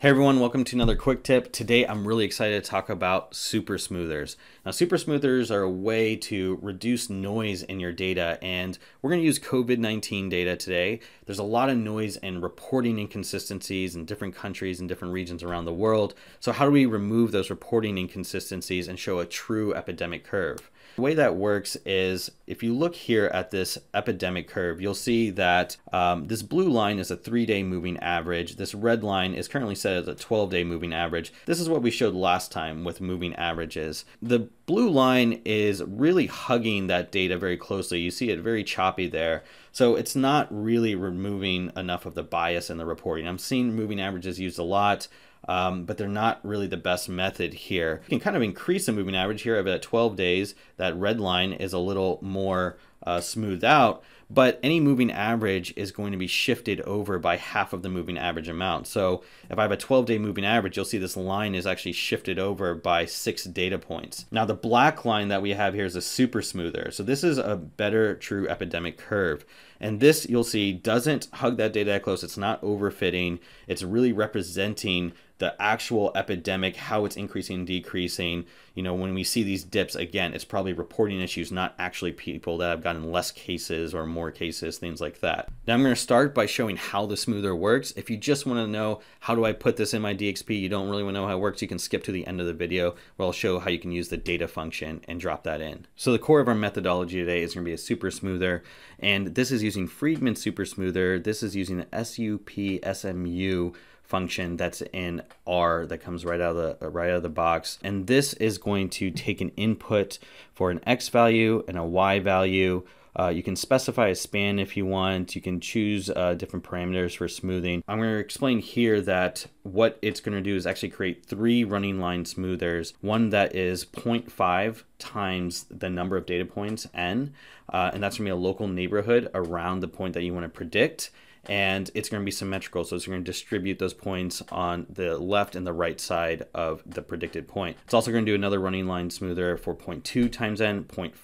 Hey everyone, welcome to another quick tip. Today I'm really excited to talk about super smoothers. Now super smoothers are a way to reduce noise in your data and we're gonna use COVID-19 data today. There's a lot of noise and reporting inconsistencies in different countries and different regions around the world. So how do we remove those reporting inconsistencies and show a true epidemic curve? The way that works is if you look here at this epidemic curve, you'll see that um, this blue line is a three-day moving average. This red line is currently set set as a 12 day moving average. This is what we showed last time with moving averages. The blue line is really hugging that data very closely. You see it very choppy there. So it's not really removing enough of the bias in the reporting. I'm seeing moving averages used a lot. Um, but they're not really the best method here. You can kind of increase the moving average here at 12 days. That red line is a little more uh, smoothed out, but any moving average is going to be shifted over by half of the moving average amount. So if I have a 12 day moving average, you'll see this line is actually shifted over by six data points. Now the black line that we have here is a super smoother. So this is a better true epidemic curve. And this you'll see doesn't hug that data that close. It's not overfitting. It's really representing the actual epidemic, how it's increasing and decreasing. You know, when we see these dips, again, it's probably reporting issues, not actually people that have gotten less cases or more cases, things like that. Now I'm gonna start by showing how the smoother works. If you just wanna know how do I put this in my DXP, you don't really wanna know how it works, you can skip to the end of the video where I'll show how you can use the data function and drop that in. So the core of our methodology today is gonna be a super smoother, and this is using Friedman Super Smoother. This is using the SUP SMU function that's in R that comes right out of the right out of the box. And this is going to take an input for an X value and a Y value. Uh, you can specify a span if you want. You can choose uh, different parameters for smoothing. I'm going to explain here that what it's going to do is actually create three running line smoothers. One that is 0.5 times the number of data points n, uh, and that's going to be a local neighborhood around the point that you want to predict and it's going to be symmetrical. So it's going to distribute those points on the left and the right side of the predicted point. It's also going to do another running line smoother for 0.2 times n, 0.5,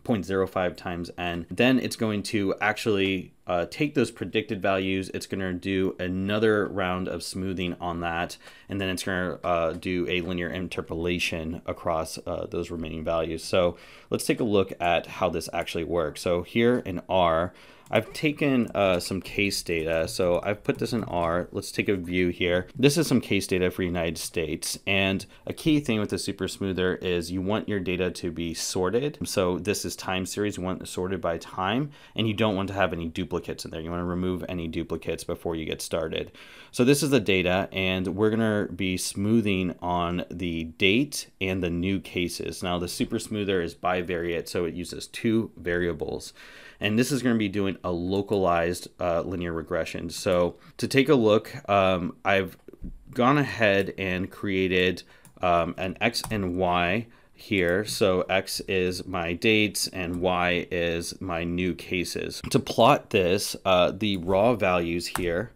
0.05 times n. Then it's going to actually uh, take those predicted values, it's going to do another round of smoothing on that, and then it's going to uh, do a linear interpolation across uh, those remaining values. So let's take a look at how this actually works. So here in R, I've taken uh, some case data, so I've put this in R. Let's take a view here. This is some case data for United States, and a key thing with the super smoother is you want your data to be sorted. So this is time series, you want it sorted by time, and you don't want to have any duplicates duplicates in there. You want to remove any duplicates before you get started. So this is the data and we're going to be smoothing on the date and the new cases. Now the super smoother is bivariate so it uses two variables. And this is going to be doing a localized uh, linear regression. So to take a look, um, I've gone ahead and created um, an X and Y here. So X is my dates and Y is my new cases. To plot this, uh, the raw values here,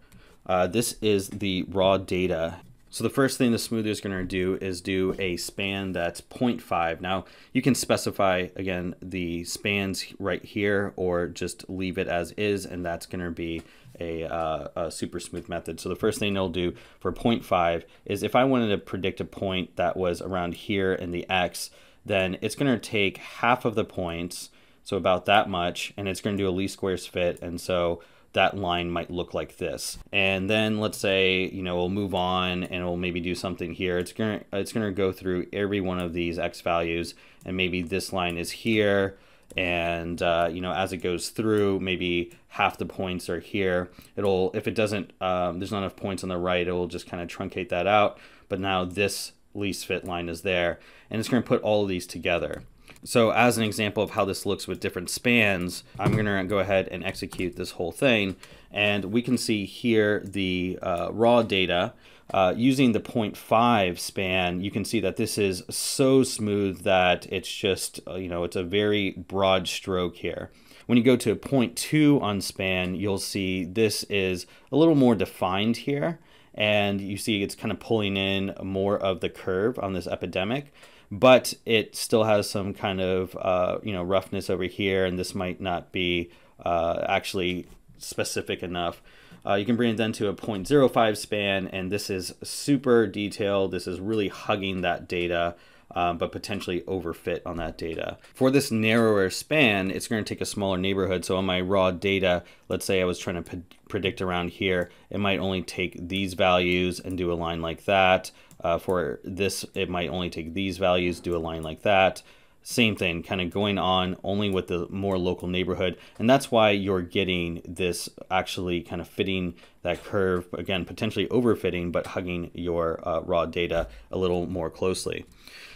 uh, this is the raw data so the first thing the smoother is going to do is do a span that's 0.5. Now you can specify again the spans right here or just leave it as is and that's going to be a, uh, a, super smooth method. So the first thing it'll do for 0.5 is if I wanted to predict a point that was around here in the X, then it's going to take half of the points, so about that much, and it's going to do a least squares fit. And so that line might look like this. And then let's say, you know, we'll move on and we'll maybe do something here. It's going to it's going to go through every one of these X values and maybe this line is here. And, uh, you know, as it goes through, maybe half the points are here. It'll, if it doesn't, um, there's not enough points on the right, it'll just kind of truncate that out. But now this least fit line is there. And it's going to put all of these together. So as an example of how this looks with different spans, I'm gonna go ahead and execute this whole thing. And we can see here the uh, raw data. Uh, using the 0.5 span, you can see that this is so smooth that it's just, uh, you know, it's a very broad stroke here. When you go to 0.2 on span, you'll see this is a little more defined here. And you see it's kind of pulling in more of the curve on this epidemic but it still has some kind of uh, you know roughness over here, and this might not be uh, actually specific enough. Uh, you can bring it then to a 0.05 span, and this is super detailed. This is really hugging that data, um, but potentially overfit on that data. For this narrower span, it's going to take a smaller neighborhood. So on my raw data, let's say I was trying to predict around here, it might only take these values and do a line like that. Uh, for this, it might only take these values, do a line like that. Same thing, kind of going on only with the more local neighborhood. And that's why you're getting this actually kind of fitting that curve, again, potentially overfitting, but hugging your uh, raw data a little more closely.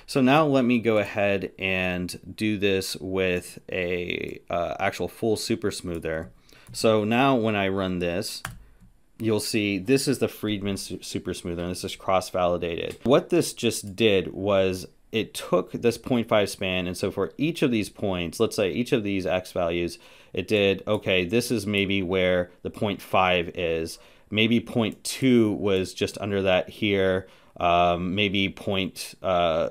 So now let me go ahead and do this with a uh, actual full super smoother. So now when I run this, you'll see this is the Friedman Super Smoother, and this is cross-validated. What this just did was it took this 0.5 span, and so for each of these points, let's say each of these x values, it did, okay, this is maybe where the 0.5 is. Maybe 0.2 was just under that here. Um, maybe uh,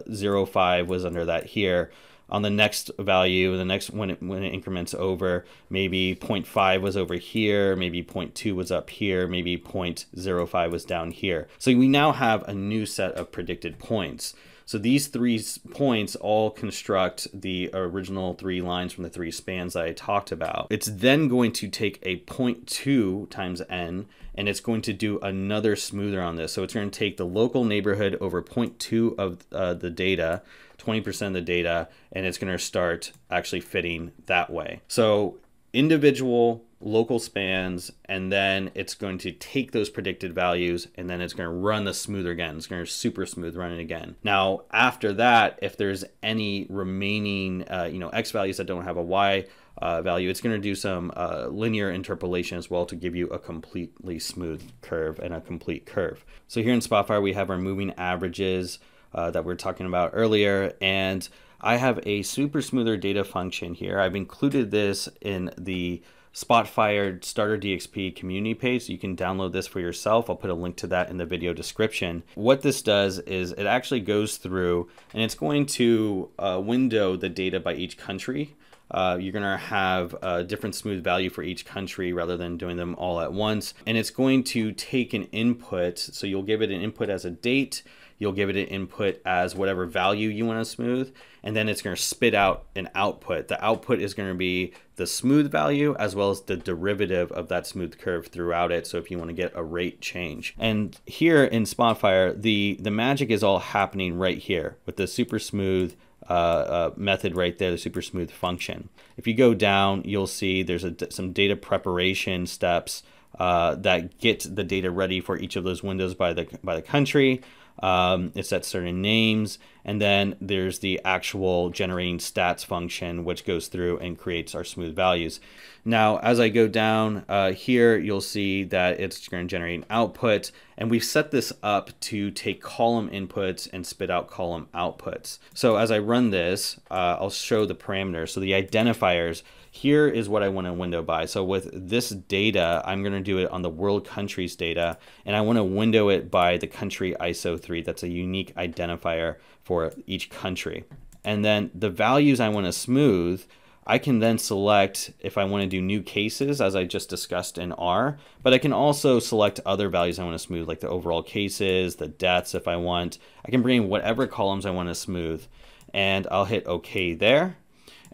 0.05 was under that here on the next value, the next when it, when it increments over, maybe 0.5 was over here, maybe 0.2 was up here, maybe 0.05 was down here. So we now have a new set of predicted points. So these three points all construct the original three lines from the three spans that I talked about. It's then going to take a 0.2 times n and it's going to do another smoother on this. So it's going to take the local neighborhood over 0.2 of uh, the data 20% of the data, and it's going to start actually fitting that way. So individual local spans, and then it's going to take those predicted values and then it's going to run the smoother again. It's going to super smooth run it again. Now, after that, if there's any remaining, uh, you know, X values that don't have a Y uh, value, it's going to do some uh, linear interpolation as well to give you a completely smooth curve and a complete curve. So here in Spotfire, we have our moving averages uh, that we are talking about earlier. And I have a super smoother data function here. I've included this in the Spotfire Starter DXP community page. you can download this for yourself. I'll put a link to that in the video description. What this does is it actually goes through and it's going to uh, window the data by each country. Uh, you're going to have a different smooth value for each country rather than doing them all at once. And it's going to take an input. So you'll give it an input as a date You'll give it an input as whatever value you want to smooth, and then it's going to spit out an output. The output is going to be the smooth value as well as the derivative of that smooth curve throughout it. So if you want to get a rate change. And here in Spotfire, the, the magic is all happening right here with the super smooth uh, uh, method right there, the super smooth function. If you go down, you'll see there's a, some data preparation steps uh, that get the data ready for each of those windows by the by the country. Um, sets certain names, and then there's the actual generating stats function, which goes through and creates our smooth values. Now, as I go down uh, here, you'll see that it's going to generate an output, and we've set this up to take column inputs and spit out column outputs. So as I run this, uh, I'll show the parameters. So the identifiers, here is what I want to window by. So with this data, I'm going to do it on the world countries data, and I want to window it by the country ISO 3. That's a unique identifier for each country. And then the values I want to smooth, I can then select if I want to do new cases as I just discussed in R, but I can also select other values I want to smooth like the overall cases, the deaths if I want. I can bring in whatever columns I want to smooth and I'll hit OK there.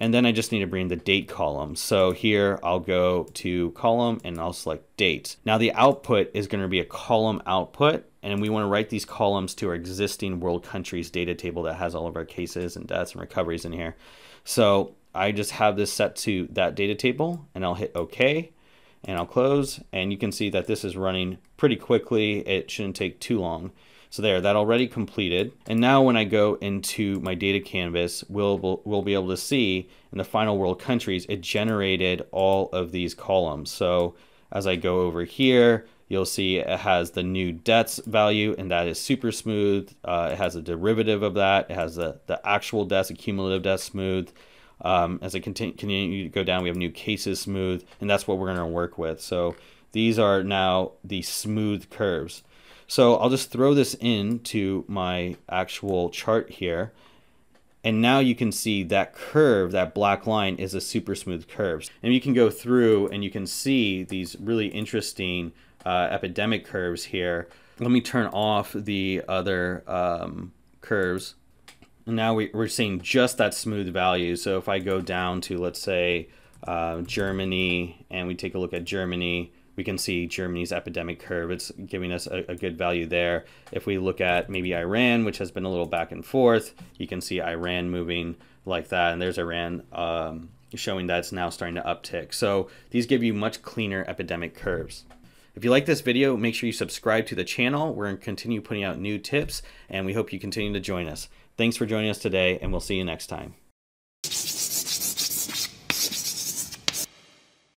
And then I just need to bring the date column. So here I'll go to column and I'll select date. Now the output is going to be a column output and we want to write these columns to our existing world countries data table that has all of our cases and deaths and recoveries in here. So I just have this set to that data table and I'll hit OK and I'll close and you can see that this is running pretty quickly. It shouldn't take too long. So there, that already completed. And now when I go into my data canvas, we'll, we'll, we'll be able to see in the final world countries, it generated all of these columns. So as I go over here, you'll see it has the new debts value and that is super smooth. Uh, it has a derivative of that. It has the, the actual debts, cumulative debts, smooth. Um, as I continue, continue to go down, we have new cases smooth, and that's what we're going to work with. So these are now the smooth curves. So I'll just throw this into my actual chart here. And now you can see that curve, that black line is a super smooth curve. And you can go through and you can see these really interesting uh, epidemic curves here. Let me turn off the other um, curves and now we, are seeing just that smooth value. So if I go down to, let's say, uh, Germany, and we take a look at Germany, we can see Germany's epidemic curve. It's giving us a, a, good value there. If we look at maybe Iran, which has been a little back and forth, you can see Iran moving like that. And there's Iran um, showing that it's now starting to uptick. So these give you much cleaner epidemic curves. If you like this video, make sure you subscribe to the channel. We're going to continue putting out new tips, and we hope you continue to join us. Thanks for joining us today, and we'll see you next time.